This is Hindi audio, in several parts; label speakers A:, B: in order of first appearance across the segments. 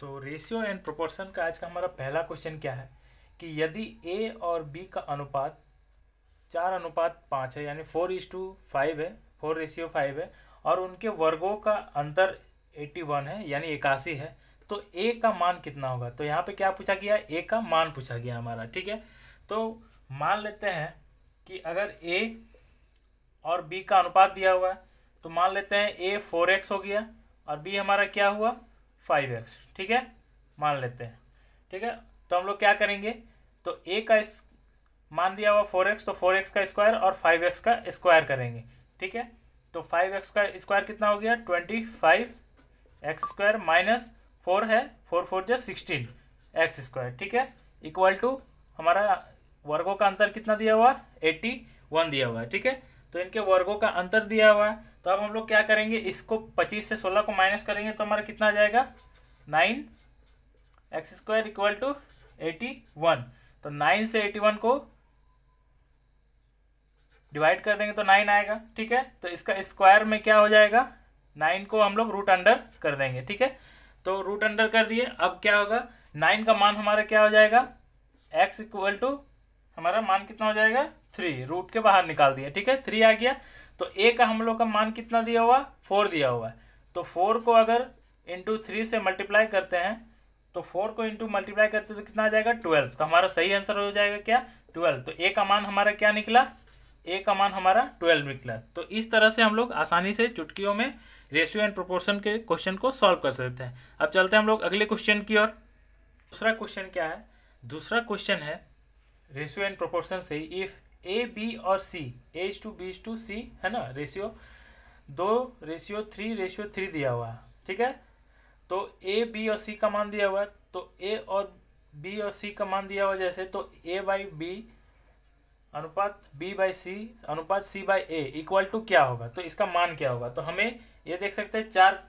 A: तो रेशियो एंड प्रोपोर्शन का आज का हमारा पहला क्वेश्चन क्या है कि यदि ए और बी का अनुपात चार अनुपात पाँच है यानी फोर इज टू फाइव है फोर रेशियो फाइव है और उनके वर्गों का अंतर एट्टी वन है यानी इक्यासी है तो ए का मान कितना होगा तो यहाँ पे क्या पूछा गया ए का मान पूछा गया हमारा ठीक है तो मान लेते हैं कि अगर ए और बी का अनुपात दिया हुआ है तो मान लेते हैं ए फोर एक्स हो गया और बी हमारा क्या हुआ फाइव एक्स ठीक है मान लेते हैं ठीक है तो हम लोग क्या करेंगे तो ए का इस मान दिया हुआ फोर एक्स तो फोर एक्स का स्क्वायर और फाइव एक्स का स्क्वायर करेंगे ठीक है तो फाइव एक्स का स्क्वायर कितना हो गया twenty five x square minus four है फोर फोर जो सिक्सटीन एक्स स्क्वायर ठीक है इक्वल टू हमारा वर्गों का अंतर कितना दिया हुआ एट्टी वन दिया हुआ है ठीक है तो इनके वर्गों का अंतर दिया हुआ है तो अब हम लोग क्या करेंगे इसको पच्चीस से सोलह को माइनस करेंगे तो हमारा कितना आ जाएगा nine x square equal to eighty one तो नाइन से एटी वन को डिवाइड कर देंगे तो नाइन आएगा ठीक है तो इसका स्क्वायर में क्या हो जाएगा नाइन को हम लोग रूट अंडर कर देंगे ठीक है तो रूट अंडर कर दिए अब क्या होगा नाइन का मान हमारा क्या हो जाएगा एक्स इक्वल टू हमारा मान कितना हो जाएगा थ्री रूट के बाहर निकाल दिया ठीक है थ्री आ गया तो ए का हम लोग का मान कितना दिया हुआ फोर दिया हुआ है तो फोर को अगर इंटू थ्री से मल्टीप्लाई करते हैं तो फोर को इंटू मल्टीप्लाई करते तो कितना आ जाएगा ट्वेल्व तो हमारा सही आंसर हो जाएगा क्या ट्वेल्व तो ए का मान हमारा क्या निकला ए का मान हमारा ट्वेल्व निकला तो इस तरह से हम लोग आसानी से चुटकियों में रेशियो एंड प्रोपोर्शन के क्वेश्चन को सॉल्व कर सकते हैं अब चलते हैं हम लोग अगले क्वेश्चन की ओर दूसरा क्वेश्चन क्या है दूसरा क्वेश्चन है रेशियो एंड प्रोपोर्शन से इफ ए बी और C as to B to C है ना रेशियो दो रेशियो थ्री रेशियो थ्री दिया हुआ ठीक है तो ए बी और सी का मान दिया हुआ तो ए और बी और सी का मान दिया हुआ जैसे तो ए बाई बी अनुपात बी बाई सी अनुपात C by A equal to क्या होगा तो इसका मान क्या होगा तो हमें ये देख सकते हैं चार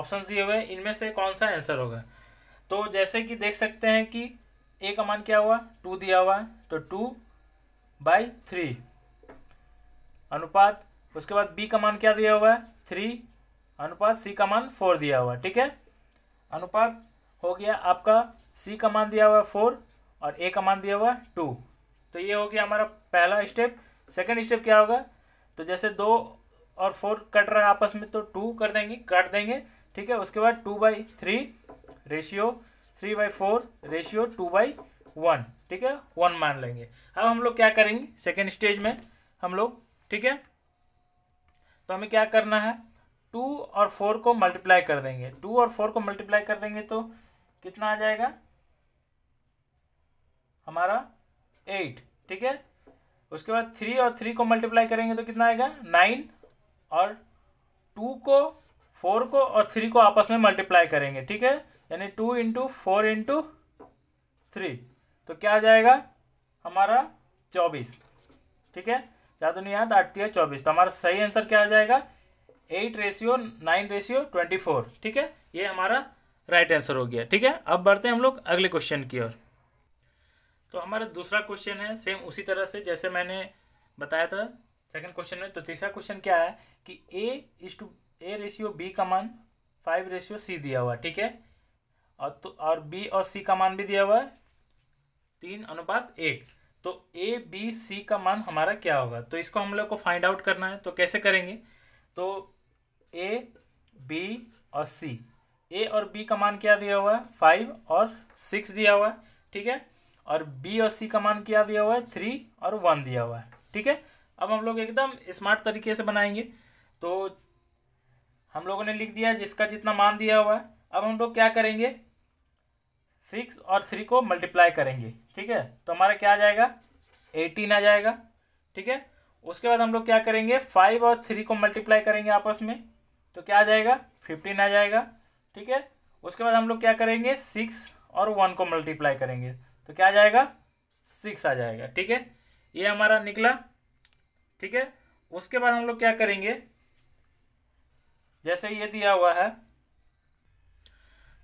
A: ऑप्शन दिए हुए हैं इनमें से कौन सा आंसर होगा तो जैसे कि देख सकते हैं कि ए का मान क्या हुआ टू दिया हुआ है तो टू बाई थ्री अनुपात उसके बाद बी का मान क्या दिया हुआ है थ्री अनुपात सी का मान फोर दिया हुआ है ठीक है अनुपात हो गया आपका सी का मान दिया हुआ है फोर और ए का मान दिया हुआ है टू तो ये हो गया हमारा पहला स्टेप सेकेंड स्टेप क्या होगा तो जैसे दो और फोर कट रहा है आपस में तो टू कर देंगे काट देंगे ठीक है उसके बाद two by three ratio three by four ratio two by one ठीक है वन मान लेंगे अब हम लोग क्या करेंगे सेकेंड स्टेज में हम लोग ठीक है तो हमें क्या करना है टू और फोर को मल्टीप्लाई कर देंगे टू और फोर को मल्टीप्लाई कर देंगे तो कितना आ जाएगा हमारा एट ठीक है उसके बाद थ्री और थ्री को मल्टीप्लाई करेंगे तो कितना आएगा नाइन और टू को फोर को और थ्री को आपस में मल्टीप्लाई करेंगे ठीक है यानी two into four into three तो क्या आ जाएगा हमारा चौबीस ठीक है ज़्यादा नहीं याद आठती है चौबीस तो हमारा सही आंसर क्या आ जाएगा eight ratio nine ratio twenty four ठीक है ये हमारा राइट right आंसर हो गया ठीक है अब बढ़ते हैं हम लोग अगले क्वेश्चन की ओर तो हमारा दूसरा क्वेश्चन है सेम उसी तरह से जैसे मैंने बताया था सेकंड क्वेश्चन में तो तीसरा क्वेश्चन क्या है कि A is to A ratio B का मान फाइव रेशियो सी दिया हुआ ठीक है और तो और बी और सी का मान भी दिया हुआ है तीन अनुपात एक तो ए बी सी का मान हमारा क्या होगा तो इसको हम लोग को फाइंड आउट करना है तो कैसे करेंगे तो ए बी और सी ए और बी का मान क्या दिया हुआ है फाइव और सिक्स दिया हुआ है ठीक है और बी और सी का मान क्या दिया हुआ है थ्री और वन दिया हुआ है ठीक है अब हम लोग एकदम स्मार्ट तरीके से बनाएंगे तो हम लोगों ने लिख दिया जिसका जितना मान दिया हुआ है अब हम लोग क्या करेंगे सिक्स और थ्री को मल्टीप्लाई करेंगे ठीक है तो हमारा क्या आ जाएगा एटीन आ जाएगा ठीक है उसके बाद हम लोग क्या करेंगे फाइव और थ्री को मल्टीप्लाई करेंगे आपस में तो क्या आ जाएगा फिफ्टीन आ जाएगा ठीक है उसके बाद हम लोग क्या करेंगे सिक्स और वन को मल्टीप्लाई करेंगे तो क्या आ जाएगा सिक्स आ जाएगा ठीक है ये हमारा निकला ठीक है उसके बाद हम लोग क्या करेंगे जैसे ये दिया हुआ है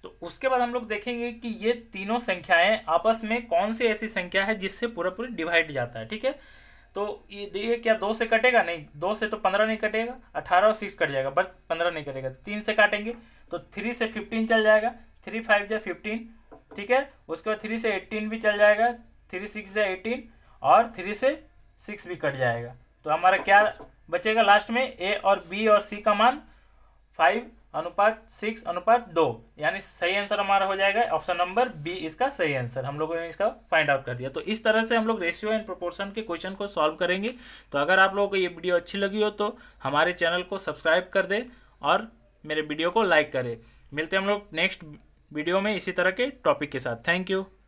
A: तो उसके बाद हम लोग देखेंगे कि ये तीनों संख्याएं आपस में कौन सी ऐसी संख्या है जिससे पूरा पूरी डिवाइड जाता है ठीक है तो ये देखिए क्या दो से कटेगा नहीं दो से तो पंद्रह नहीं कटेगा अठारह और सिक्स कट जाएगा बट पंद्रह नहीं कटेगा तो तीन से काटेंगे तो थ्री से फिफ्टीन चल जाएगा थ्री फाइव या फिफ्टीन ठीक है उसके बाद थ्री से एट्टीन भी चल जाएगा थ्री सिक्स या एटीन और थ्री से सिक्स भी कट जाएगा तो हमारा क्या बचेगा लास्ट में ए और बी और सी का मान फाइव अनुपात सिक्स अनुपात दो यानी सही आंसर हमारा हो जाएगा ऑप्शन नंबर बी इसका सही आंसर हम लोगों ने इसका फाइंड आउट कर दिया तो इस तरह से हम लोग रेशियो एंड प्रोपोर्शन के क्वेश्चन को सॉल्व करेंगे तो अगर आप लोगों को ये वीडियो अच्छी लगी हो तो हमारे चैनल को सब्सक्राइब कर दे और मेरे वीडियो को लाइक करें मिलते हैं हम लोग नेक्स्ट वीडियो में इसी तरह के टॉपिक के साथ थैंक यू